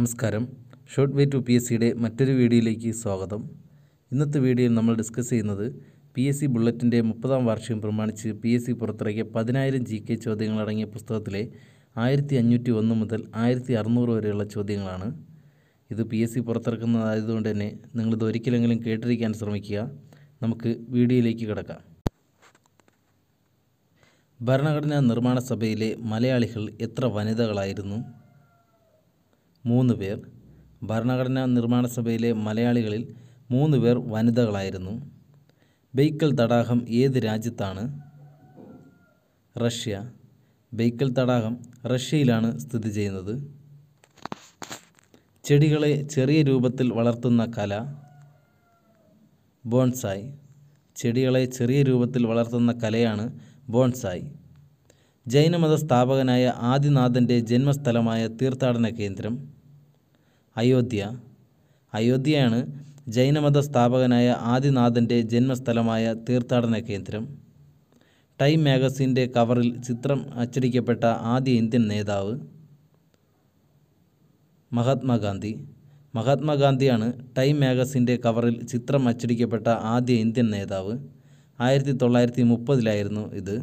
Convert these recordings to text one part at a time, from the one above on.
നമസ്കാരം short way to P S സിയുടെ മറ്റൊരു വീഡിയോയിലേക്ക് സ്വാഗതം ഇന്നത്തെ വീഡിയോയിൽ നമ്മൾ ഡിസ്കസ് ചെയ്യുന്നത് പി എസ് സി ബുള്ളറ്റിൻ്റെ മുപ്പതാം വാർഷികം പ്രമാണിച്ച് പി എസ് സി പുറത്തിറക്കിയ പതിനായിരം ജി കെ ചോദ്യങ്ങളടങ്ങിയ പുസ്തകത്തിലെ ആയിരത്തി അഞ്ഞൂറ്റി ഒന്ന് മുതൽ ആയിരത്തി അറുന്നൂറ് വരെയുള്ള ചോദ്യങ്ങളാണ് ഇത് പി എസ് സി പുറത്തിറക്കുന്നതായതുകൊണ്ട് തന്നെ നിങ്ങളിത് ഒരിക്കലെങ്കിലും കേട്ടിരിക്കാൻ ശ്രമിക്കുക നമുക്ക് വീഡിയോയിലേക്ക് കിടക്കാം ഭരണഘടനാ നിർമ്മാണ സഭയിലെ മലയാളികൾ എത്ര വനിതകളായിരുന്നു മൂന്ന് പേർ ഭരണഘടനാ നിർമ്മാണ സഭയിലെ മലയാളികളിൽ മൂന്ന് പേർ വനിതകളായിരുന്നു ബൈക്കൽ തടാകം ഏത് രാജ്യത്താണ് റഷ്യ ബൈക്കൽ തടാകം റഷ്യയിലാണ് സ്ഥിതി ചെയ്യുന്നത് ചെടികളെ ചെറിയ രൂപത്തിൽ വളർത്തുന്ന കല ബോൺസായി ചെടികളെ ചെറിയ രൂപത്തിൽ വളർത്തുന്ന കലയാണ് ബോൺസായി ജൈനമത സ്ഥാപകനായ ആദിനാഥൻ്റെ ജന്മസ്ഥലമായ തീർത്ഥാടന കേന്ദ്രം അയോധ്യ അയോധ്യയാണ് ജൈനമത സ്ഥാപകനായ ആദിനാഥൻ്റെ ജന്മസ്ഥലമായ തീർത്ഥാടന കേന്ദ്രം ടൈം മാഗസിൻ്റെ കവറിൽ ചിത്രം അച്ചടിക്കപ്പെട്ട ആദ്യ ഇന്ത്യൻ നേതാവ് മഹാത്മാഗാന്ധി മഹാത്മാഗാന്ധിയാണ് ടൈം മാഗസിൻ്റെ കവറിൽ ചിത്രം അച്ചടിക്കപ്പെട്ട ആദ്യ ഇന്ത്യൻ നേതാവ് ആയിരത്തി തൊള്ളായിരത്തി മുപ്പതിലായിരുന്നു ഇത്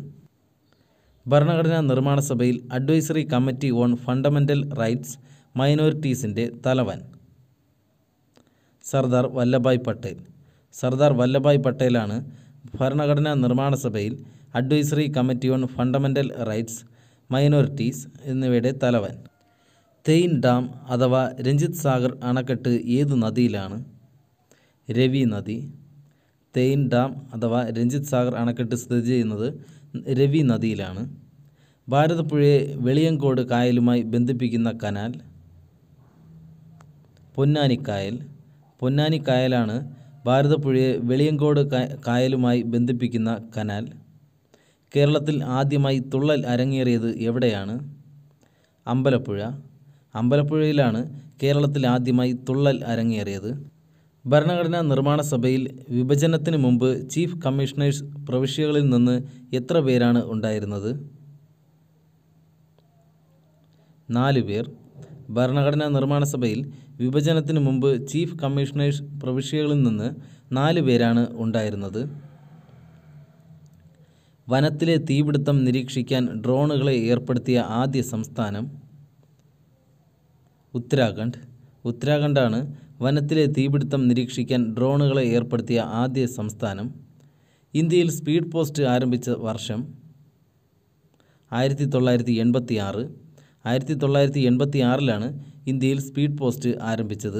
ഭരണഘടനാ നിർമ്മാണ സഭയിൽ advisory committee on fundamental rights മൈനോറിറ്റീസിൻ്റെ തലവൻ സർദാർ വല്ലഭായ് പട്ടേൽ സർദാർ വല്ലഭായ് പട്ടേലാണ് ഭരണഘടനാ നിർമ്മാണ സഭയിൽ advisory committee on fundamental rights minorities എന്നിവയുടെ തലവൻ തെയിൻ ഡാം അഥവാ രഞ്ജിത് സാഗർ അണക്കെട്ട് ഏത് നദിയിലാണ് രവി നദി തെയിൻ ഡാം അഥവാ രഞ്ജിത് സാഗർ അണക്കെട്ട് സ്ഥിതി ചെയ്യുന്നത് രവി നദിയിലാണ് ഭാരതപ്പുഴയെ വെളിയങ്കോട് കായലുമായി ബന്ധിപ്പിക്കുന്ന കനാൽ പൊന്നാനിക്കായൽ പൊന്നാനിക്കായലാണ് ഭാരതപ്പുഴയെ വെളിയങ്കോട് കായലുമായി ബന്ധിപ്പിക്കുന്ന കനാൽ കേരളത്തിൽ ആദ്യമായി തുള്ളൽ അരങ്ങേറിയത് എവിടെയാണ് അമ്പലപ്പുഴ അമ്പലപ്പുഴയിലാണ് കേരളത്തിൽ ആദ്യമായി തുള്ളൽ അരങ്ങേറിയത് ഭരണഘടനാ നിർമ്മാണ സഭയിൽ വിഭജനത്തിന് മുമ്പ് ചീഫ് കമ്മീഷണേഴ്സ് പ്രവിശ്യകളിൽ നിന്ന് എത്ര പേരാണ് ഉണ്ടായിരുന്നത് നാല് പേർ ഭരണഘടനാ നിർമ്മാണ സഭയിൽ വിഭജനത്തിന് മുമ്പ് ചീഫ് കമ്മീഷണേഴ്സ് പ്രവിശ്യകളിൽ നിന്ന് നാല് പേരാണ് ഉണ്ടായിരുന്നത് വനത്തിലെ തീപിടുത്തം നിരീക്ഷിക്കാൻ ഡ്രോണുകളെ ഏർപ്പെടുത്തിയ ആദ്യ സംസ്ഥാനം ഉത്തരാഖണ്ഡ് ഉത്തരാഖണ്ഡാണ് വനത്തിലെ തീപിടുത്തം നിരീക്ഷിക്കാൻ ഡ്രോണുകളെ ഏർപ്പെടുത്തിയ ആദ്യ സംസ്ഥാനം ഇന്ത്യയിൽ സ്പീഡ് പോസ്റ്റ് ആരംഭിച്ച വർഷം ആയിരത്തി തൊള്ളായിരത്തി എൺപത്തി ആറ് ആയിരത്തി തൊള്ളായിരത്തി എൺപത്തി ആറിലാണ് ഇന്ത്യയിൽ സ്പീഡ് പോസ്റ്റ് ആരംഭിച്ചത്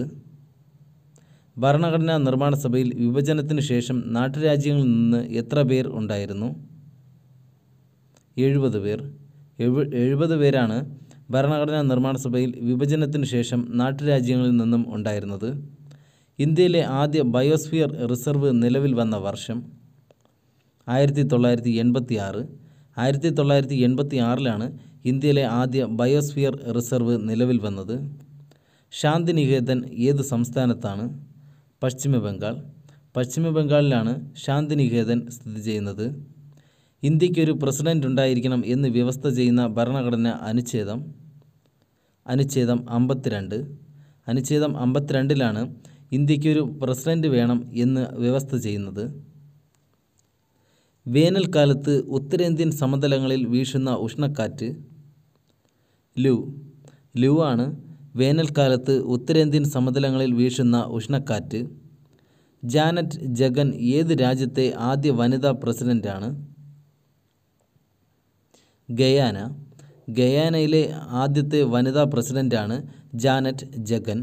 ഭരണഘടനാ നിർമ്മാണ സഭയിൽ വിഭജനത്തിന് ശേഷം നാട്ടുരാജ്യങ്ങളിൽ നിന്ന് എത്ര പേർ ഉണ്ടായിരുന്നു എഴുപത് പേർ എഴുപത് പേരാണ് ഭരണഘടനാ നിർമ്മാണ സഭയിൽ വിഭജനത്തിന് ശേഷം നാട്ടുരാജ്യങ്ങളിൽ നിന്നും ഉണ്ടായിരുന്നത് ഇന്ത്യയിലെ ആദ്യ ബയോസ്ഫിയർ റിസർവ് നിലവിൽ വന്ന വർഷം ആയിരത്തി തൊള്ളായിരത്തി എൺപത്തി ആറ് ആയിരത്തി തൊള്ളായിരത്തി എൺപത്തി ആറിലാണ് ഇന്ത്യയിലെ ആദ്യ ബയോസ്ഫിയർ റിസർവ് നിലവിൽ വന്നത് ശാന്തിനികേതൻ ഏത് സംസ്ഥാനത്താണ് പശ്ചിമ ബംഗാൾ പശ്ചിമ ബംഗാളിലാണ് ശാന്തിനികേതൻ സ്ഥിതി ചെയ്യുന്നത് ഇന്ത്യയ്ക്കൊരു പ്രസിഡൻ്റ് ഉണ്ടായിരിക്കണം എന്ന് വ്യവസ്ഥ ചെയ്യുന്ന ഭരണഘടന അനുച്ഛേദം അനുച്ഛേദം അമ്പത്തിരണ്ട് അനുച്ഛേദം അമ്പത്തിരണ്ടിലാണ് ഇന്ത്യയ്ക്കൊരു പ്രസിഡൻ്റ് വേണം എന്ന് വ്യവസ്ഥ ചെയ്യുന്നത് വേനൽക്കാലത്ത് ഉത്തരേന്ത്യൻ സമതലങ്ങളിൽ വീശുന്ന ഉഷ്ണക്കാറ്റ് ലു ലു ആണ് വേനൽക്കാലത്ത് ഉത്തരേന്ത്യൻ സമതലങ്ങളിൽ വീശുന്ന ഉഷ്ണക്കാറ്റ് ജാനറ്റ് ജഗൻ ഏത് രാജ്യത്തെ ആദ്യ വനിതാ പ്രസിഡൻ്റാണ് ഗയാന ഗയാനയിലെ ആദ്യത്തെ വനിതാ പ്രസിഡൻ്റാണ് ജാനറ്റ് ജഗൻ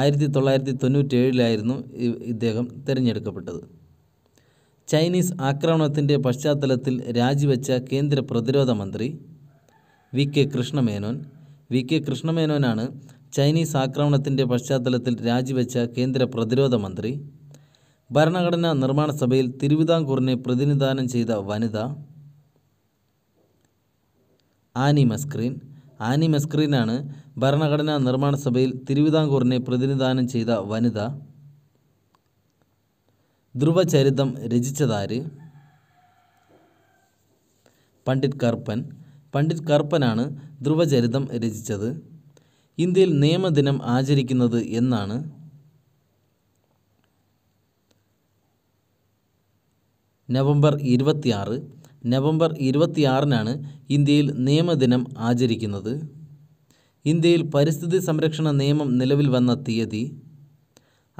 ആയിരത്തി തൊള്ളായിരത്തി തൊണ്ണൂറ്റേഴിലായിരുന്നു ഇദ്ദേഹം തിരഞ്ഞെടുക്കപ്പെട്ടത് ചൈനീസ് ആക്രമണത്തിൻ്റെ പശ്ചാത്തലത്തിൽ രാജിവെച്ച കേന്ദ്ര പ്രതിരോധ മന്ത്രി വി കെ കൃഷ്ണമേനോൻ വി കെ കൃഷ്ണമേനോനാണ് ചൈനീസ് ആക്രമണത്തിൻ്റെ പശ്ചാത്തലത്തിൽ രാജിവെച്ച കേന്ദ്ര പ്രതിരോധ മന്ത്രി ഭരണഘടനാ നിർമ്മാണ സഭയിൽ തിരുവിതാംകൂറിനെ പ്രതിനിധാനം ചെയ്ത വനിത ആനി മസ്ക്രീൻ ആനി മസ്ക്രീനാണ് ഭരണഘടനാ നിർമ്മാണ സഭയിൽ തിരുവിതാംകൂറിനെ പ്രതിനിധാനം ചെയ്ത വനിത ധ്രുവചരിതം രചിച്ചതാര് പണ്ഡിറ്റ് കർപ്പൻ പണ്ഡിറ്റ് കറുപ്പനാണ് ധ്രുവചരിതം രചിച്ചത് ഇന്ത്യയിൽ നിയമദിനം ആചരിക്കുന്നത് എന്നാണ് നവംബർ ഇരുപത്തിയാറ് നവംബർ ഇരുപത്തിയാറിനാണ് ഇന്ത്യയിൽ നിയമദിനം ആചരിക്കുന്നത് ഇന്ത്യയിൽ പരിസ്ഥിതി സംരക്ഷണ നിയമം നിലവിൽ വന്ന തീയതി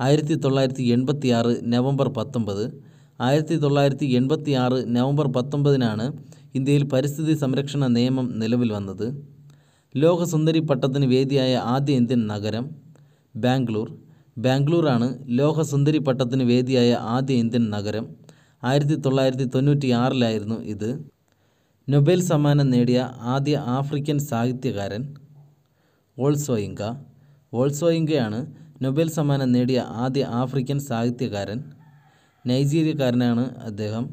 ആയിരത്തി തൊള്ളായിരത്തി എൺപത്തിയാറ് നവംബർ പത്തൊമ്പത് ആയിരത്തി തൊള്ളായിരത്തി എൺപത്തിയാറ് നവംബർ പത്തൊമ്പതിനാണ് ഇന്ത്യയിൽ പരിസ്ഥിതി സംരക്ഷണ നിയമം നിലവിൽ വന്നത് ലോകസുന്ദരി പട്ടത്തിന് വേദിയായ ആദ്യ ഇന്ത്യൻ നഗരം ബാംഗ്ലൂർ ആണ് ലോകസുന്ദരി പട്ടത്തിന് വേദിയായ ആദ്യ ഇന്ത്യൻ നഗരം ആയിരത്തി തൊള്ളായിരത്തി ആറിലായിരുന്നു ഇത് നൊബേൽ സമ്മാനം നേടിയ ആദ്യ ആഫ്രിക്കൻ സാഹിത്യകാരൻ ഓൾസോയിങ്ക ഓൾസോയിങ്കയാണ് നൊബേൽ സമ്മാനം നേടിയ ആദ്യ ആഫ്രിക്കൻ സാഹിത്യകാരൻ നൈജീരിയക്കാരനാണ് അദ്ദേഹം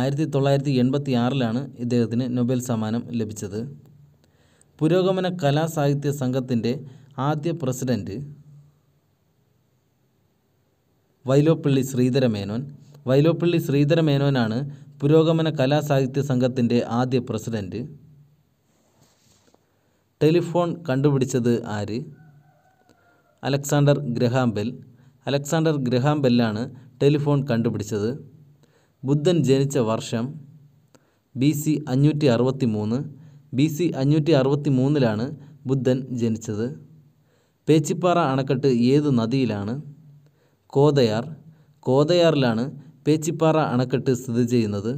ആയിരത്തി തൊള്ളായിരത്തി എൺപത്തി ആറിലാണ് ഇദ്ദേഹത്തിന് നൊബേൽ സമ്മാനം ലഭിച്ചത് പുരോഗമന കലാസാഹിത്യ സംഘത്തിൻ്റെ ആദ്യ പ്രസിഡൻറ്റ് വൈലോപ്പള്ളി ശ്രീധരമേനോൻ വൈലോപ്പള്ളി ശ്രീധരമേനോനാണ് പുരോഗമന കലാസാഹിത്യ സംഘത്തിൻ്റെ ആദ്യ പ്രസിഡൻറ്റ് ടെലിഫോൺ കണ്ടുപിടിച്ചത് ആര് Alexander Graham Bell Alexander Graham ബെല്ലാണ് ടെലിഫോൺ കണ്ടുപിടിച്ചത് ബുദ്ധൻ ജനിച്ച വർഷം ബി സി അഞ്ഞൂറ്റി അറുപത്തി മൂന്ന് ബി സി അഞ്ഞൂറ്റി അറുപത്തി മൂന്നിലാണ് ബുദ്ധൻ ജനിച്ചത് പേച്ചിപ്പാറ അണക്കെട്ട് ഏത് നദിയിലാണ് കോതയാർ കോതയാറിലാണ് പേച്ചിപ്പാറ അണക്കെട്ട് സ്ഥിതി ചെയ്യുന്നത്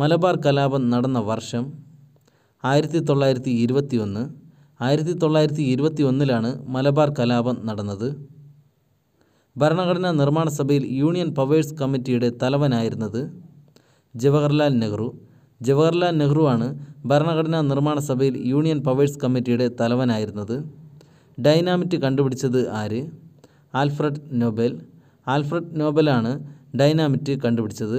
മലബാർ കലാപം നടന്ന വർഷം ആയിരത്തി തൊള്ളായിരത്തി ഇരുപത്തി ഒന്ന് ആയിരത്തി തൊള്ളായിരത്തി ഇരുപത്തി ഒന്നിലാണ് മലബാർ കലാപം നടന്നത് ഭരണഘടനാ നിർമ്മാണ സഭയിൽ യൂണിയൻ പവേഴ്സ് കമ്മിറ്റിയുടെ തലവനായിരുന്നത് ജവഹർലാൽ നെഹ്റു ജവഹർലാൽ നെഹ്റു ആണ് ഭരണഘടനാ നിർമ്മാണ സഭയിൽ യൂണിയൻ പവേഴ്സ് കമ്മിറ്റിയുടെ തലവനായിരുന്നത് ഡൈനാമിറ്റ് കണ്ടുപിടിച്ചത് ആര് ആൽഫ്രഡ് നോബൽ ആൽഫ്രഡ് നോബലാണ് ഡൈനാമിറ്റ് കണ്ടുപിടിച്ചത്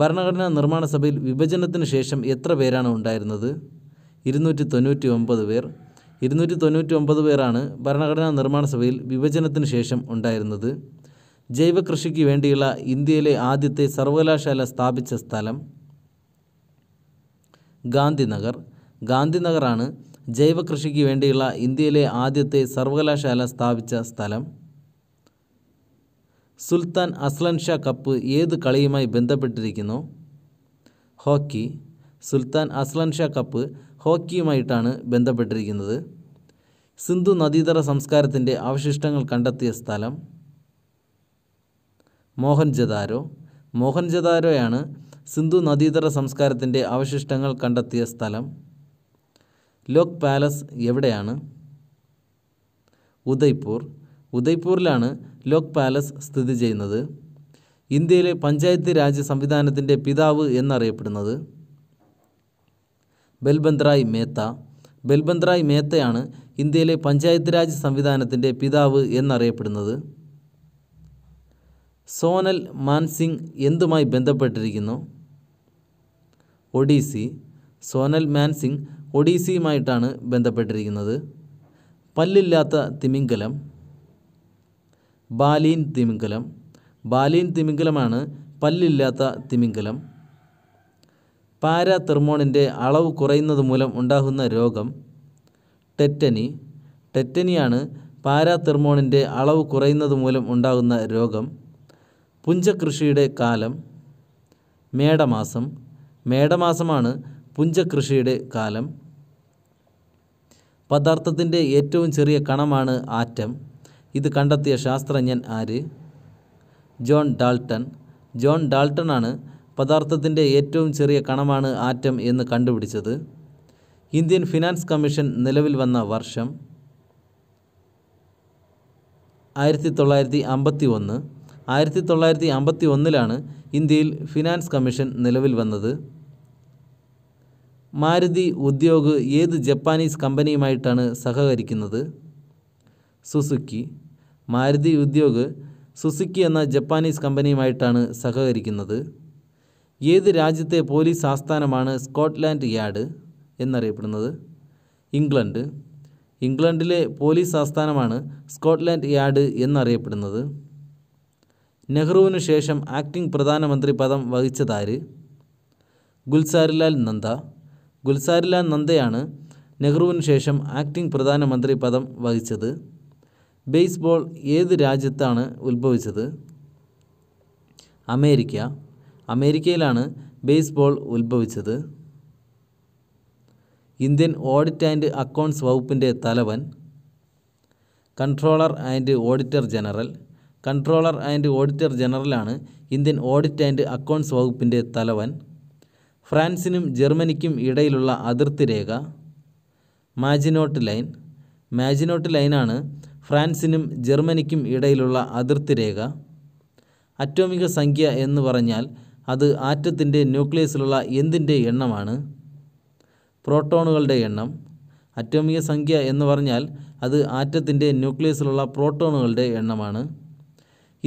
ഭരണഘടനാ നിർമ്മാണ സഭയിൽ വിഭജനത്തിന് ശേഷം എത്ര പേരാണ് ഉണ്ടായിരുന്നത് ഇരുന്നൂറ്റി തൊണ്ണൂറ്റി ഒമ്പത് പേർ ഇരുന്നൂറ്റി തൊണ്ണൂറ്റൊമ്പത് പേരാണ് ഭരണഘടനാ നിർമ്മാണ സഭയിൽ വിഭജനത്തിന് ശേഷം ഉണ്ടായിരുന്നത് ജൈവ കൃഷിക്ക് വേണ്ടിയുള്ള ഇന്ത്യയിലെ ആദ്യത്തെ സർവകലാശാല സ്ഥാപിച്ച സ്ഥലം ഗാന്ധിനഗർ ഗാന്ധിനഗറാണ് ജൈവ കൃഷിക്ക് വേണ്ടിയുള്ള ഇന്ത്യയിലെ ആദ്യത്തെ സർവകലാശാല സ്ഥാപിച്ച സ്ഥലം സുൽത്താൻ അസ്ലൻ ഷാ കപ്പ് ഏത് കളിയുമായി ബന്ധപ്പെട്ടിരിക്കുന്നു hockey Sultan Azlan Shah cup ഹോക്കിയുമായിട്ടാണ് ബന്ധപ്പെട്ടിരിക്കുന്നത് സിന്ധു നദീതര സംസ്കാരത്തിൻ്റെ അവശിഷ്ടങ്ങൾ കണ്ടെത്തിയ സ്ഥലം മോഹൻജദാരോ മോഹൻജദാരോയാണ് സിന്ധു നദീതര സംസ്കാരത്തിൻ്റെ അവശിഷ്ടങ്ങൾ കണ്ടെത്തിയ സ്ഥലം ലോക് പാലസ് എവിടെയാണ് ഉദയ്പൂർ ഉദയ്പൂരിലാണ് ലോക് പാലസ് സ്ഥിതി ചെയ്യുന്നത് ഇന്ത്യയിലെ പഞ്ചായത്ത് രാജ് സംവിധാനത്തിൻ്റെ പിതാവ് എന്നറിയപ്പെടുന്നത് ബൽബന്ത്രായ് മേത്ത ബൽബന്ത്രായ് മേത്തയാണ് ഇന്ത്യയിലെ പഞ്ചായത്ത് രാജ് സംവിധാനത്തിൻ്റെ പിതാവ് എന്നറിയപ്പെടുന്നത് സോനൽ മാൻസിംഗ് എന്തുമായി ബന്ധപ്പെട്ടിരിക്കുന്നു ഒഡീസി സോനൽ മാൻസിംഗ് ഒഡീസിയുമായിട്ടാണ് ബന്ധപ്പെട്ടിരിക്കുന്നത് പല്ലില്ലാത്ത തിമിംഗലം ബാലീൻ തിമിംഗലം ബാലീൻ തിമിംഗലമാണ് പല്ലില്ലാത്ത തിമിംഗലം പാരാതെർമോണിൻ്റെ അളവ് കുറയുന്നത് മൂലം ഉണ്ടാകുന്ന രോഗം ടെറ്റനി ടെറ്റനിയാണ് പാരാതെർമോണിൻ്റെ അളവ് കുറയുന്നത് മൂലം ഉണ്ടാകുന്ന രോഗം പുഞ്ചകൃഷിയുടെ കാലം മേടമാസം മേടമാസമാണ് പുഞ്ചകൃഷിയുടെ കാലം പദാർത്ഥത്തിൻ്റെ ഏറ്റവും ചെറിയ കണമാണ് ആറ്റം ഇത് കണ്ടെത്തിയ ശാസ്ത്രജ്ഞൻ ആര് ജോൺ ഡാൾട്ടൺ ജോൺ ഡാൾട്ടൺ ആണ് പദാർത്ഥത്തിൻ്റെ ഏറ്റവും ചെറിയ കണമാണ് ആറ്റം എന്ന് കണ്ടുപിടിച്ചത് ഇന്ത്യൻ ഫിനാൻസ് കമ്മീഷൻ നിലവിൽ വന്ന വർഷം ആയിരത്തി തൊള്ളായിരത്തി അമ്പത്തി ഒന്ന് ആയിരത്തി തൊള്ളായിരത്തി അമ്പത്തി ഒന്നിലാണ് ഇന്ത്യയിൽ ഫിനാൻസ് കമ്മീഷൻ നിലവിൽ വന്നത് മാരുതി ഉദ്യോഗ് ഏത് ജപ്പാനീസ് കമ്പനിയുമായിട്ടാണ് സഹകരിക്കുന്നത് സുസുക്കി മാരുതി ഉദ്യോഗ് സുസുക്കി എന്ന ജപ്പാനീസ് കമ്പനിയുമായിട്ടാണ് സഹകരിക്കുന്നത് ഏത് രാജ്യത്തെ പോലീസ് ആസ്ഥാനമാണ് സ്കോട്ട്ലാൻഡ് യാർഡ് എന്നറിയപ്പെടുന്നത് ഇംഗ്ലണ്ട് ഇംഗ്ലണ്ടിലെ പോലീസ് ആസ്ഥാനമാണ് സ്കോട്ട്ലാൻഡ് യാർഡ് എന്നറിയപ്പെടുന്നത് നെഹ്റുവിനു ശേഷം ആക്ടിംഗ് പ്രധാനമന്ത്രി പദം വഹിച്ചതാര് ഗുൽസാരിലാൽ നന്ദ ഗുൽസാരിലാൽ നന്ദയാണ് നെഹ്റുവിനു ശേഷം ആക്ടിംഗ് പ്രധാനമന്ത്രി പദം വഹിച്ചത് ബേസ്ബോൾ ഏത് രാജ്യത്താണ് ഉത്ഭവിച്ചത് അമേരിക്ക അമേരിക്കയിലാണ് ബേസ്ബോൾ ഉത്ഭവിച്ചത് ഇന്ത്യൻ ഓഡിറ്റ് ആൻഡ് അക്കൗണ്ട്സ് വകുപ്പിൻ്റെ തലവൻ controller and auditor general controller and auditor ജനറലാണ് ഇന്ത്യൻ ഓഡിറ്റ് ആൻഡ് അക്കൗണ്ട്സ് വകുപ്പിൻ്റെ തലവൻ ഫ്രാൻസിനും ജർമ്മനിക്കും ഇടയിലുള്ള അതിർത്തി രേഖ മാജിനോട്ട് ലൈൻ മാജിനോട്ട് ലൈനാണ് ഫ്രാൻസിനും ജർമ്മനിക്കും ഇടയിലുള്ള അതിർത്തി രേഖ അറ്റോമിക സംഖ്യ എന്ന് പറഞ്ഞാൽ അത് ആറ്റത്തിൻ്റെ ന്യൂക്ലിയസിലുള്ള എന്തിൻ്റെ എണ്ണമാണ് പ്രോട്ടോണുകളുടെ എണ്ണം അറ്റോമിക സംഖ്യ എന്ന് പറഞ്ഞാൽ അത് ആറ്റത്തിൻ്റെ ന്യൂക്ലിയസിലുള്ള പ്രോട്ടോണുകളുടെ എണ്ണമാണ്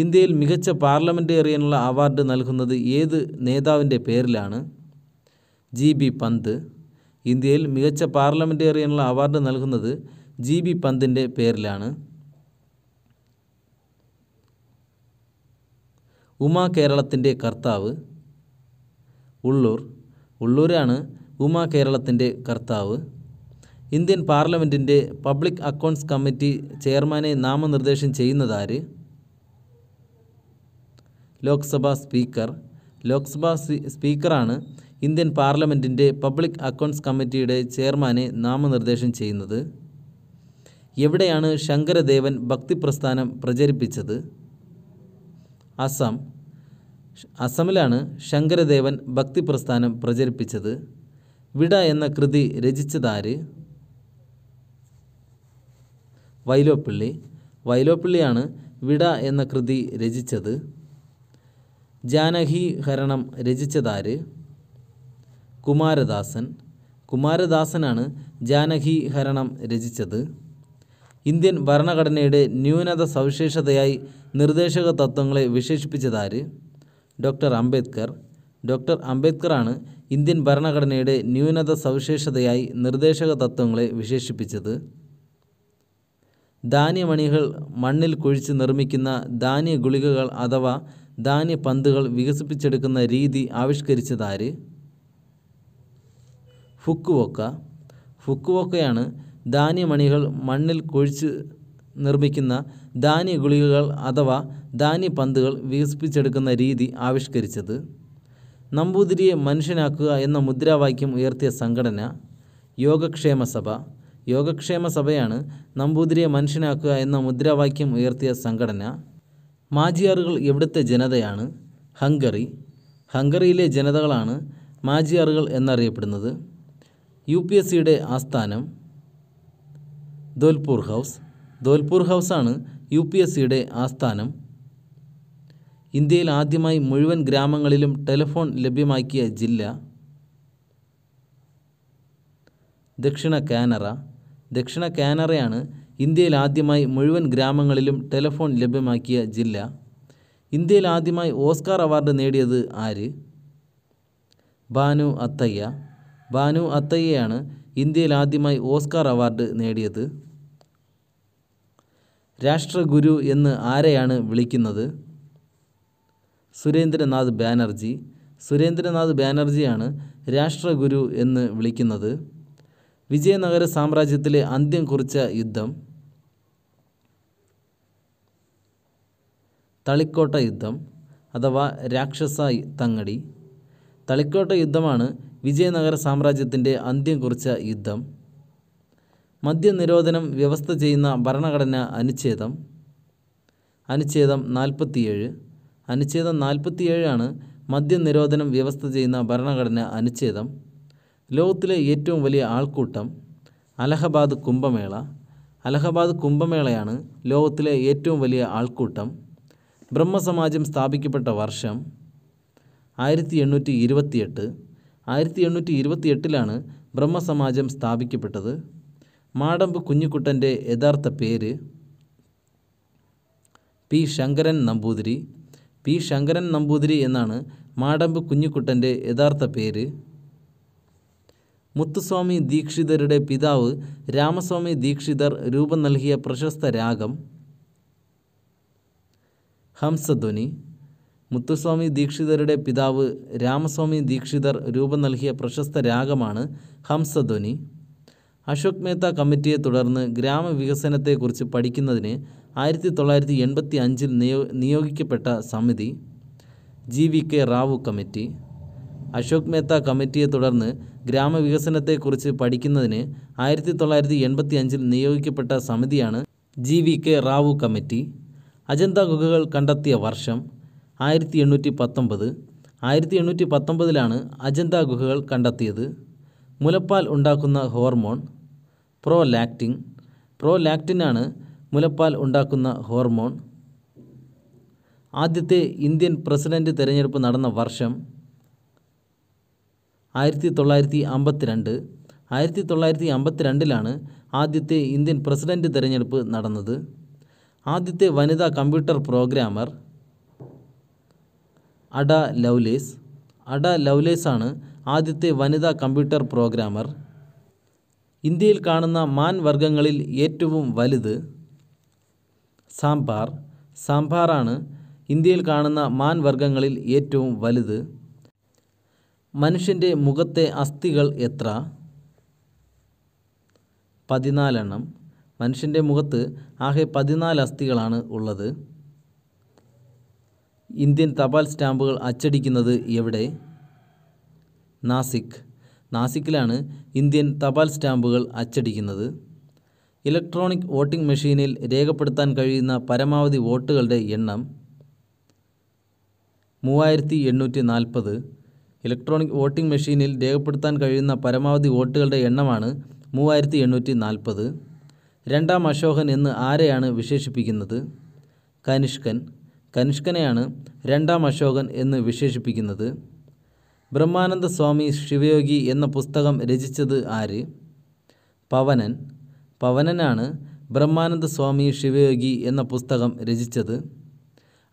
ഇന്ത്യയിൽ മികച്ച പാർലമെൻറ്റേറിയനുള്ള അവാർഡ് നൽകുന്നത് ഏത് നേതാവിൻ്റെ പേരിലാണ് ജി ബി പന്ത് ഇന്ത്യയിൽ മികച്ച പാർലമെൻറ്റേറിയനുള്ള അവാർഡ് നൽകുന്നത് ജി ബി പന്തിൻ്റെ പേരിലാണ് ഉമാ കേരളത്തിൻ്റെ കർത്താവ് ഉള്ളൂർ ഉള്ളൂരാണ് ഉമ കേരളത്തിൻ്റെ കർത്താവ് ഇന്ത്യൻ പാർലമെൻറ്റിൻ്റെ പബ്ലിക് അക്കൗണ്ട്സ് കമ്മിറ്റി ചെയർമാനെ നാമനിർദ്ദേശം ചെയ്യുന്നതാര് ലോക്സഭാ സ്പീക്കർ ലോക്സഭാ സ്പീക്കറാണ് ഇന്ത്യൻ പാർലമെൻറ്റിൻ്റെ പബ്ലിക് അക്കൗണ്ട്സ് കമ്മിറ്റിയുടെ ചെയർമാനെ നാമനിർദ്ദേശം ചെയ്യുന്നത് എവിടെയാണ് ശങ്കരദേവൻ ഭക്തി പ്രസ്ഥാനം പ്രചരിപ്പിച്ചത് അസം അസമിലാണ് ശങ്കരദേവൻ ഭക്തി പ്രസ്ഥാനം പ്രചരിപ്പിച്ചത് വിട എന്ന കൃതി രചിച്ചതാര് വൈലോപ്പിള്ളി വൈലോപ്പിള്ളിയാണ് വിട എന്ന കൃതി രചിച്ചത് ജാനകി ഹരണം രചിച്ചതാര് കുമാരദാസൻ കുമാരദാസനാണ് ജാനകി ഹരണം രചിച്ചത് ഇന്ത്യൻ ഭരണഘടനയുടെ ന്യൂനത സവിശേഷതയായി നിർദ്ദേശക തത്വങ്ങളെ വിശേഷിപ്പിച്ചതാര് ഡോക്ടർ അംബേദ്കർ ഡോക്ടർ അംബേദ്കറാണ് ഇന്ത്യൻ ഭരണഘടനയുടെ ന്യൂനത സവിശേഷതയായി നിർദ്ദേശക തത്വങ്ങളെ വിശേഷിപ്പിച്ചത് ധാന്യമണികൾ മണ്ണിൽ കുഴിച്ച് നിർമ്മിക്കുന്ന ധാന്യ ഗുളികകൾ അഥവാ ധാന്യ പന്തുകൾ വികസിപ്പിച്ചെടുക്കുന്ന രീതി ആവിഷ്കരിച്ചതാര് ഫുക്കുവോക്ക ഫുക്കുവോക്കയാണ് ധാന്യമണികൾ മണ്ണിൽ കുഴിച്ച് നിർമ്മിക്കുന്ന ഗുളികകൾ അഥവാ പന്തുകൾ വികസിപ്പിച്ചെടുക്കുന്ന രീതി ആവിഷ്കരിച്ചത് നമ്പൂതിരിയെ മനുഷ്യനാക്കുക എന്ന മുദ്രാവാക്യം ഉയർത്തിയ സംഘടന യോഗക്ഷേമ സഭ യോഗക്ഷേമ സഭയാണ് നമ്പൂതിരിയെ മനുഷ്യനാക്കുക എന്ന മുദ്രാവാക്യം ഉയർത്തിയ സംഘടന മാജിയാറുകൾ ഇവിടുത്തെ ജനതയാണ് ഹംഗറി ഹംഗറിയിലെ ജനതകളാണ് മാജിയാറുകൾ എന്നറിയപ്പെടുന്നത് യു പി എസ് സിയുടെ ആസ്ഥാനം ദോൽപൂർ ഹൗസ് ധോൽപൂർ ഹൗസാണ് യു പി എസ് സിയുടെ ആസ്ഥാനം ഇന്ത്യയിൽ ആദ്യമായി മുഴുവൻ ഗ്രാമങ്ങളിലും ടെലിഫോൺ ലഭ്യമാക്കിയ ജില്ല ദക്ഷിണ കാനറ ദക്ഷിണ കാനറയാണ് ഇന്ത്യയിൽ ആദ്യമായി മുഴുവൻ ഗ്രാമങ്ങളിലും ടെലിഫോൺ ലഭ്യമാക്കിയ ജില്ല ഇന്ത്യയിൽ ആദ്യമായി ഓസ്കാർ അവാർഡ് നേടിയത് ആര് ബാനു അത്തയ്യ ബാനു അത്തയ്യയാണ് ഇന്ത്യയിൽ ആദ്യമായി ഓസ്കാർ അവാർഡ് നേടിയത് രാഷ്ട്രഗുരു എന്ന് ആരെയാണ് വിളിക്കുന്നത് സുരേന്ദ്രനാഥ് ബാനർജി സുരേന്ദ്രനാഥ് ബാനർജിയാണ് രാഷ്ട്രഗുരു എന്ന് വിളിക്കുന്നത് വിജയനഗര സാമ്രാജ്യത്തിലെ അന്ത്യം കുറിച്ച യുദ്ധം തളിക്കോട്ട യുദ്ധം അഥവാ രാക്ഷസ തങ്ങടി തളിക്കോട്ട യുദ്ധമാണ് വിജയനഗര സാമ്രാജ്യത്തിൻ്റെ അന്ത്യം കുറിച്ച യുദ്ധം മദ്യനിരോധനം വ്യവസ്ഥ ചെയ്യുന്ന ഭരണഘടന അനുച്ഛേദം അനുച്ഛേദം നാൽപ്പത്തിയേഴ് അനുച്ഛേദം നാൽപ്പത്തിയേഴാണ് മദ്യനിരോധനം വ്യവസ്ഥ ചെയ്യുന്ന ഭരണഘടന അനുച്ഛേദം ലോകത്തിലെ ഏറ്റവും വലിയ ആൾക്കൂട്ടം അലഹബാദ് കുംഭമേള അലഹബാദ് കുംഭമേളയാണ് ലോകത്തിലെ ഏറ്റവും വലിയ ആൾക്കൂട്ടം ബ്രഹ്മസമാജം സ്ഥാപിക്കപ്പെട്ട വർഷം ആയിരത്തി എണ്ണൂറ്റി ഇരുപത്തിയെട്ട് ആയിരത്തി എണ്ണൂറ്റി ഇരുപത്തിയെട്ടിലാണ് ബ്രഹ്മസമാജം സ്ഥാപിക്കപ്പെട്ടത് മാടമ്പ് കുഞ്ഞിക്കുട്ടൻ്റെ യഥാർത്ഥ പേര് പി ശങ്കരൻ നമ്പൂതിരി പി ശങ്കരൻ നമ്പൂതിരി എന്നാണ് മാടമ്പ് കുഞ്ഞിക്കുട്ടൻ്റെ യഥാർത്ഥ പേര് മുത്തുസ്വാമി ദീക്ഷിതരുടെ പിതാവ് രാമസ്വാമി ദീക്ഷിതർ രൂപം നൽകിയ പ്രശസ്ത രാഗം ഹംസധ്വനി മുത്തുസ്വാമി ദീക്ഷിതരുടെ പിതാവ് രാമസ്വാമി ദീക്ഷിതർ രൂപം നൽകിയ പ്രശസ്ത രാഗമാണ് ഹംസധ്വനി അശോക് മേത്ത കമ്മിറ്റിയെ തുടർന്ന് ഗ്രാമവികസനത്തെക്കുറിച്ച് പഠിക്കുന്നതിന് ആയിരത്തി തൊള്ളായിരത്തി എൺപത്തി അഞ്ചിൽ നിയോ നിയോഗിക്കപ്പെട്ട സമിതി ജി വി കെ റാവു കമ്മിറ്റി അശോക് മേത്ത കമ്മിറ്റിയെ തുടർന്ന് ഗ്രാമവികസനത്തെക്കുറിച്ച് പഠിക്കുന്നതിന് ആയിരത്തി തൊള്ളായിരത്തി എൺപത്തി അഞ്ചിൽ നിയോഗിക്കപ്പെട്ട സമിതിയാണ് ജി വി കെ റാവു കമ്മിറ്റി അജന്ത ഗുഹകൾ കണ്ടെത്തിയ വർഷം ആയിരത്തി എണ്ണൂറ്റി പത്തൊമ്പത് ആയിരത്തി എണ്ണൂറ്റി പത്തൊമ്പതിലാണ് അജന്ത ഗുഹകൾ കണ്ടെത്തിയത് മുലപ്പാൽ ഉണ്ടാക്കുന്ന ഹോർമോൺ പ്രോലാക്റ്റിൻ പ്രോലാക്റ്റിനാണ് മുലപ്പാൽ ഉണ്ടാക്കുന്ന ഹോർമോൺ ആദ്യത്തെ ഇന്ത്യൻ പ്രസിഡന്റ് തിരഞ്ഞെടുപ്പ് നടന്ന വർഷം ആയിരത്തി തൊള്ളായിരത്തി അമ്പത്തിരണ്ട് ആയിരത്തി തൊള്ളായിരത്തി അമ്പത്തിരണ്ടിലാണ് ആദ്യത്തെ ഇന്ത്യൻ പ്രസിഡന്റ് തിരഞ്ഞെടുപ്പ് നടന്നത് ആദ്യത്തെ വനിതാ computer programmer Ada Lovelace Ada ലൗലേസാണ് ആദ്യത്തെ വനിതാ കമ്പ്യൂട്ടർ പ്രോഗ്രാമർ ഇന്ത്യയിൽ കാണുന്ന മാൻ വർഗങ്ങളിൽ ഏറ്റവും വലുത് സാമ്പാർ സാമ്പാറാണ് ഇന്ത്യയിൽ കാണുന്ന മാൻ വർഗങ്ങളിൽ ഏറ്റവും വലുത് മനുഷ്യൻ്റെ മുഖത്തെ അസ്ഥികൾ എത്ര പതിനാലെണ്ണം മനുഷ്യൻ്റെ മുഖത്ത് ആകെ പതിനാല് അസ്ഥികളാണ് ഉള്ളത് ഇന്ത്യൻ തപാൽ സ്റ്റാമ്പുകൾ അച്ചടിക്കുന്നത് എവിടെ നാസിക് നാസിക്കിലാണ് ഇന്ത്യൻ തപാൽ സ്റ്റാമ്പുകൾ അച്ചടിക്കുന്നത് ഇലക്ട്രോണിക് വോട്ടിംഗ് മെഷീനിൽ രേഖപ്പെടുത്താൻ കഴിയുന്ന പരമാവധി വോട്ടുകളുടെ എണ്ണം മൂവായിരത്തി എണ്ണൂറ്റി നാൽപ്പത് ഇലക്ട്രോണിക് വോട്ടിംഗ് മെഷീനിൽ രേഖപ്പെടുത്താൻ കഴിയുന്ന പരമാവധി വോട്ടുകളുടെ എണ്ണമാണ് മൂവായിരത്തി എണ്ണൂറ്റി നാൽപ്പത് രണ്ടാം അശോകൻ എന്ന് ആരെയാണ് വിശേഷിപ്പിക്കുന്നത് കനിഷ്കൻ കനിഷ്കനെയാണ് രണ്ടാം അശോകൻ എന്ന് വിശേഷിപ്പിക്കുന്നത് ബ്രഹ്മാനന്ദ സ്വാമി ശിവയോഗി എന്ന പുസ്തകം രചിച്ചത് ആര് പവനൻ പവനനാണ് ബ്രഹ്മാനന്ദ സ്വാമി ശിവയോഗി എന്ന പുസ്തകം രചിച്ചത്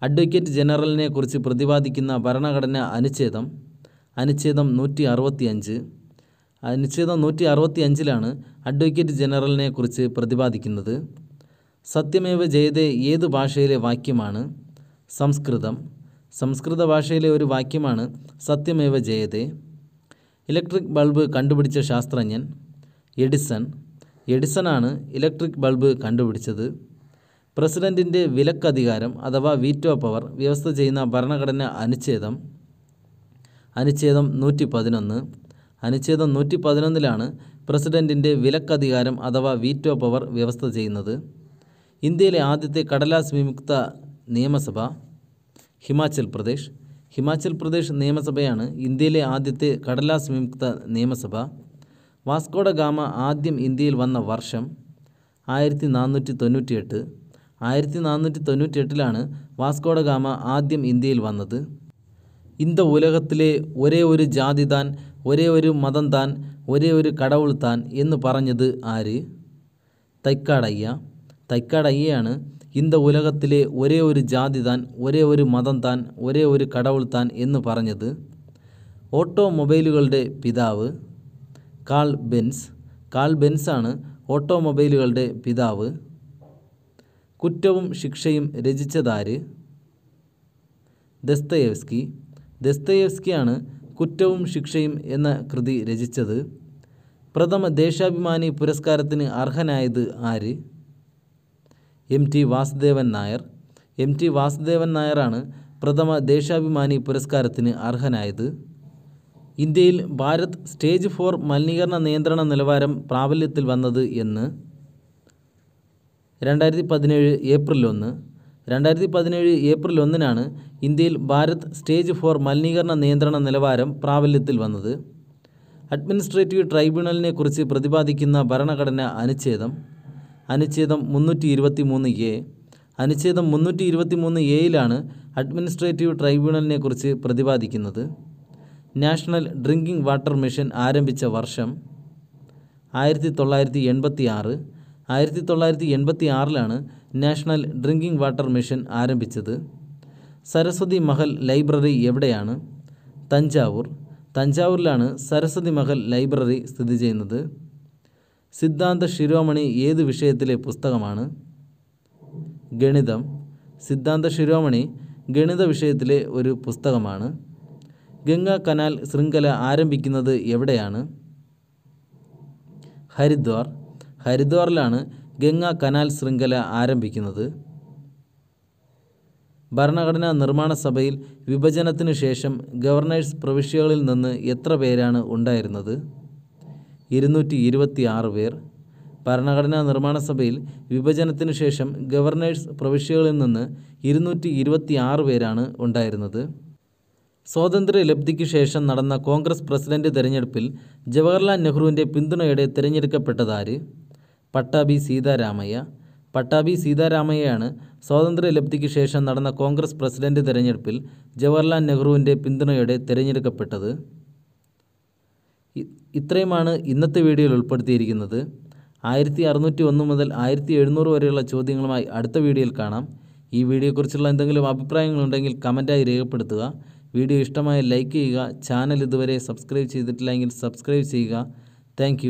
അഡ്വക്കേറ്റ് ജനറലിനെ കുറിച്ച് പ്രതിപാദിക്കുന്ന ഭരണഘടനാ അനുച്ഛേദം അനുച്ഛേദം നൂറ്റി അഞ്ച് അനുച്ഛേദം നൂറ്റി അറുപത്തി അഞ്ചിലാണ് അഡ്വക്കേറ്റ് ജനറലിനെ കുറിച്ച് പ്രതിപാദിക്കുന്നത് സത്യമേവ ജയതേ ഏത് ഭാഷയിലെ വാക്യമാണ് സംസ്കൃതം സംസ്കൃത ഭാഷയിലെ ഒരു വാക്യമാണ് സത്യമേവ ജയതേ ഇലക്ട്രിക് ബൾബ് കണ്ടുപിടിച്ച ശാസ്ത്രജ്ഞൻ എഡിസൺ എഡിസണാണ് ഇലക്ട്രിക് ബൾബ് കണ്ടുപിടിച്ചത് പ്രസിഡൻറ്റിൻ്റെ വിലക്കധികാരം അഥവാ വീറ്റോ പവർ വ്യവസ്ഥ ചെയ്യുന്ന ഭരണഘടന അനുച്ഛേദം അനുച്ഛേദം നൂറ്റി പതിനൊന്ന് അനുച്ഛേദം നൂറ്റി പതിനൊന്നിലാണ് പ്രസിഡൻറ്റിൻ്റെ വിലക്കധികാരം അഥവാ വീറ്റോ പവർ വ്യവസ്ഥ ചെയ്യുന്നത് ഇന്ത്യയിലെ ആദ്യത്തെ കടലാസ് വിമുക്ത നിയമസഭ ഹിമാചൽ പ്രദേശ് ഹിമാചൽ പ്രദേശ് നിയമസഭയാണ് ഇന്ത്യയിലെ ആദ്യത്തെ കടലാസ് വിമുക്ത നിയമസഭ വാസ്കോഡ ഗാമ ആദ്യം ഇന്ത്യയിൽ വന്ന വർഷം ആയിരത്തി നാനൂറ്റി തൊണ്ണൂറ്റിയെട്ട് ആയിരത്തി നാനൂറ്റി തൊണ്ണൂറ്റിയെട്ടിലാണ് വാസ്കോഡ ഗാമ ആദ്യം ഇന്ത്യയിൽ വന്നത് ഇന്ത ഉലകത്തിലെ ഒരേ ഒരു ജാതി താൻ ഒരേ ഒരു മതം താൻ ഒരേ ഒരു കടവുൾ താൻ എന്ന് പറഞ്ഞത് ആര് തൈക്കാടയ്യ തൈക്കാടയ്യയാണ് இந்த உலகத்திலே ஒரே ஒரு ജാതി താൻ ஒரே ஒரு മതം താൻ ஒரே ഒരു കടവുൾ താൻ എന്ന് പറഞ്ഞത് ഓട്ടോമൊബൈലുകളുടെ പിതാവ് കാൾ ബെൻസ് കാൾ ബെൻസാണ് ഓട്ടോമൊബൈലുകളുടെ പിതാവ് കുറ്റവും ശിക്ഷയും രചിച്ചതാര് ദസ്തയേവ്സ്കി ദസ്തയേവ്സ്കിയാണ് കുറ്റവും ശിക്ഷയും എന്ന കൃതി രചിച്ചത് പ്രഥമ ദേശാഭിമാനി പുരസ്കാരത്തിന് അർഹനായത് ആര് എം ടി വാസുദേവൻ നായർ എം ടി വാസുദേവൻ നായറാണ് പ്രഥമ ദേശാഭിമാനി പുരസ്കാരത്തിന് അർഹനായത് ഇന്ത്യയിൽ ഭാരത് സ്റ്റേജ് ഫോർ മലിനീകരണ നിയന്ത്രണ നിലവാരം പ്രാബല്യത്തിൽ വന്നത് എന്ന് രണ്ടായിരത്തി പതിനേഴ് ഏപ്രിൽ ഒന്ന് രണ്ടായിരത്തി പതിനേഴ് ഏപ്രിൽ ഒന്നിനാണ് ഇന്ത്യയിൽ ഭാരത് സ്റ്റേജ് ഫോർ മലിനീകരണ നിയന്ത്രണ നിലവാരം പ്രാബല്യത്തിൽ വന്നത് അഡ്മിനിസ്ട്രേറ്റീവ് ട്രൈബ്യൂണലിനെക്കുറിച്ച് പ്രതിപാദിക്കുന്ന ഭരണഘടന അനുച്ഛേദം അനുച്ഛേദം മുന്നൂറ്റി ഇരുപത്തി മൂന്ന് എ അനുച്ഛേദം മുന്നൂറ്റി ഇരുപത്തി മൂന്ന് എയിലാണ് അഡ്മിനിസ്ട്രേറ്റീവ് ട്രൈബ്യൂണലിനെ കുറിച്ച് പ്രതിപാദിക്കുന്നത് നാഷണൽ ഡ്രിങ്കിംഗ് വാട്ടർ മിഷൻ ആരംഭിച്ച വർഷം ആയിരത്തി തൊള്ളായിരത്തി എൺപത്തി ആറ് ആയിരത്തി തൊള്ളായിരത്തി എൺപത്തി ആറിലാണ് നാഷണൽ ഡ്രിങ്കിംഗ് വാട്ടർ മിഷൻ ആരംഭിച്ചത് സരസ്വതി മഹൽ ലൈബ്രറി എവിടെയാണ് തഞ്ചാവൂർ തഞ്ചാവൂരിലാണ് സരസ്വതി മഹൽ ലൈബ്രറി സ്ഥിതി ചെയ്യുന്നത് സിദ്ധാന്ത ശിരോമണി ഏത് വിഷയത്തിലെ പുസ്തകമാണ് ഗണിതം സിദ്ധാന്ത ശിരോമണി ഗണിത വിഷയത്തിലെ ഒരു പുസ്തകമാണ് ഗംഗാ കനാൽ ശൃംഖല ആരംഭിക്കുന്നത് എവിടെയാണ് ഹരിദ്വാർ ഹരിദ്വാറിലാണ് ഗംഗാ കനാൽ ശൃംഖല ആരംഭിക്കുന്നത് ഭരണഘടനാ നിർമ്മാണ സഭയിൽ വിഭജനത്തിനു ശേഷം ഗവർണേഴ്സ് പ്രവിശ്യകളിൽ നിന്ന് എത്ര പേരാണ് ഉണ്ടായിരുന്നത് ഇരുന്നൂറ്റി ഇരുപത്തി ആറ് പേർ ഭരണഘടനാ നിർമ്മാണ സഭയിൽ വിഭജനത്തിനു ശേഷം ഗവർണേഴ്സ് പ്രവിശ്യകളിൽ നിന്ന് ഇരുന്നൂറ്റി ഇരുപത്തി ആറ് പേരാണ് ഉണ്ടായിരുന്നത് സ്വാതന്ത്ര്യ ലബ്ധിക്ക് ശേഷം നടന്ന കോൺഗ്രസ് പ്രസിഡന്റ് തെരഞ്ഞെടുപ്പിൽ ജവഹർലാൽ നെഹ്റുവിൻ്റെ പിന്തുണയോടെ തിരഞ്ഞെടുക്കപ്പെട്ടതാര് പട്ടാഭി സീതാരാമയ്യ പട്ടാഭി സീതാരാമയ്യാണ് സ്വാതന്ത്ര്യ ലബ്ധിക്ക് ശേഷം നടന്ന കോൺഗ്രസ് പ്രസിഡന്റ് തെരഞ്ഞെടുപ്പിൽ ജവഹർലാൽ നെഹ്റുവിൻ്റെ പിന്തുണയോടെ തിരഞ്ഞെടുക്കപ്പെട്ടത് ഇത്രയുമാണ് ഇന്നത്തെ വീഡിയോയിൽ ഉൾപ്പെടുത്തിയിരിക്കുന്നത് ആയിരത്തി അറുന്നൂറ്റി ഒന്ന് മുതൽ ആയിരത്തി എഴുന്നൂറ് വരെയുള്ള ചോദ്യങ്ങളുമായി അടുത്ത വീഡിയോയിൽ കാണാം ഈ വീഡിയോയെക്കുറിച്ചുള്ള എന്തെങ്കിലും അഭിപ്രായങ്ങളുണ്ടെങ്കിൽ കമൻറ്റായി രേഖപ്പെടുത്തുക വീഡിയോ ഇഷ്ടമായി ലൈക്ക് ചെയ്യുക ചാനൽ ഇതുവരെ സബ്സ്ക്രൈബ് ചെയ്തിട്ടില്ലെങ്കിൽ സബ്സ്ക്രൈബ് ചെയ്യുക താങ്ക്